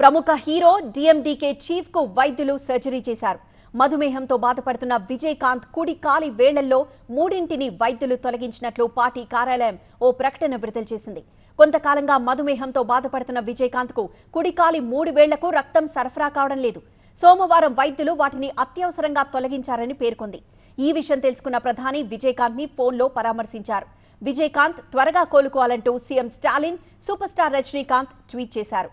ప్రముఖ hero DMDK chief కు వైద్యులు సర్జరీ చేశారు మధుమేహంతో బాధపడుతున్న విజయకాంత్ కుడి కాలి వేళ్లలో మూడింటిని వైద్యులు తొలగించినట్లు పార్టీ కార్యాలయం ఓ ప్రకటన విడుదల చేసింది కొంతకాలంగా మధుమేహంతో బాధపడుతున్న విజయకాంత్ కు కుడి కాలి మూడు వేళ్లకు రక్తం సరఫరా కావడం లేదు సోమవారం వైద్యులు వాటిని అత్యవసరంగా తొలగించారని పేర్కొంది ఈ విషయం తెలుసుకున్న ప్రధాని విజయకాంత్ ని ఫోన్లో పరామర్శించారు విజయకాంత్ త్వరగా కోలుకోవాలంటూ CM Stalin super star Rajinikanth tweet చేశారు